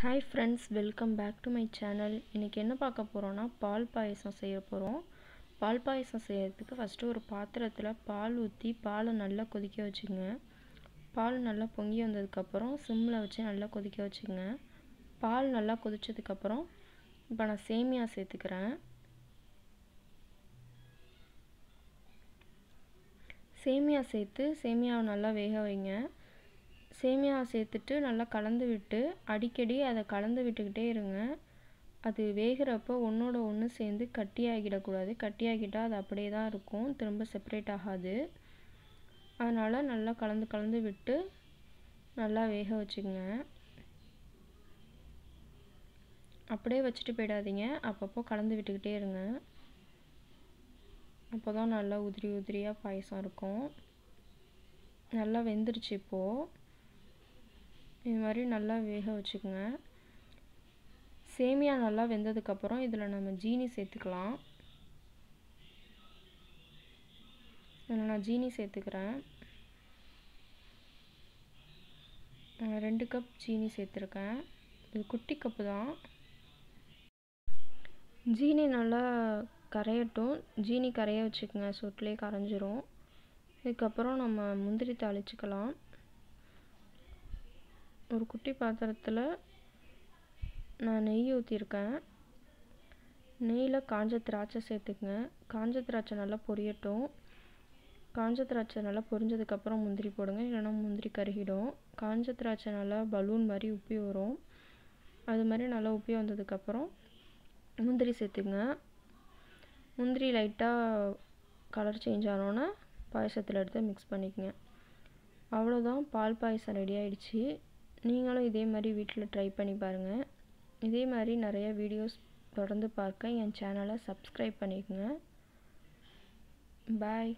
hi friends welcome back to my channel இன்றைக்கி என்ன பார்க்க போகிறோன்னா பால் பாயசம் செய்ய போகிறோம் பால் பாயசம் செய்கிறதுக்கு ஃபஸ்ட்டு ஒரு பாத்திரத்தில் பால் ஊற்றி பாலை நல்லா கொதிக்க வச்சுங்க பால் நல்லா பொங்கி வந்ததுக்கப்புறம் சிம்மில் வச்சு நல்லா கொதிக்க வச்சுங்க பால் நல்லா கொதித்ததுக்கப்புறம் இப்போ நான் சேமியா சேர்த்துக்கிறேன் சேமியா சேர்த்து சேமியாவை நல்லா வேக வைங்க சேமியா சேர்த்துட்டு நல்லா கலந்து விட்டு அடிக்கடி அதை கலந்து விட்டுக்கிட்டே இருங்க அது வேகிறப்போ ஒன்றோட ஒன்று சேர்ந்து கட்டியாகிடக்கூடாது கட்டியாகிட்டால் அது அப்படியே தான் இருக்கும் திரும்ப செப்பரேட் ஆகாது அதனால் நல்லா கலந்து கலந்து விட்டு நல்லா வேக வச்சுக்கோங்க அப்படியே வச்சுட்டு போயிடாதீங்க அப்பப்போ கலந்து விட்டுக்கிட்டே இருங்க அப்போ தான் நல்லா உதிரி உதிரியாக பாயசம் இருக்கும் நல்லா வெந்துருச்சு இப்போது இது மாதிரி நல்லா வேக வச்சுக்கோங்க சேமியா நல்லா வெந்ததுக்கப்புறம் இதில் நம்ம ஜீனி சேர்த்துக்கலாம் இதில் நான் ஜீனி சேர்த்துக்கிறேன் ரெண்டு கப் சீனி சேர்த்துருக்கேன் இது குட்டி கப்பு தான் ஜீனி நல்லா கரையட்டும் ஜீனி கரைய வச்சுக்கோங்க சொட்டிலே கரைஞ்சிரும் இதுக்கப்புறம் நம்ம முந்திரி தாளிச்சுக்கலாம் ஒரு குட்டி பாத்திரத்தில் நான் நெய் ஊற்றிருக்கேன் நெய்யில் காஞ்ச திராட்சை சேர்த்துக்குங்க காஞ்ச திராட்சை நல்லா பொரியட்டும் காஞ்ச திராட்சை நல்லா பொரிஞ்சதுக்கப்புறம் முந்திரி போடுங்க இல்லைன்னா முந்திரி கருகிடும் காஞ்ச திராட்சை நல்லா பலூன் மாதிரி உப்பி வரும் அது மாதிரி நல்லா உப்பி வந்ததுக்கப்புறம் முந்திரி சேர்த்துக்குங்க முந்திரி லைட்டாக கலர் சேஞ்ச் ஆனோன்னே பாயசத்தில் எடுத்து மிக்ஸ் பண்ணிக்கங்க அவ்வளோதான் பால் பாயசம் ரெடி ஆகிடுச்சி நீங்களும் இதே மாதிரி வீட்டில் ட்ரை பண்ணி பாருங்கள் இதே மாதிரி நிறைய வீடியோஸ் தொடர்ந்து பார்க்க என் சேனலை சப்ஸ்கிரைப் பண்ணிக்கோங்க பாய்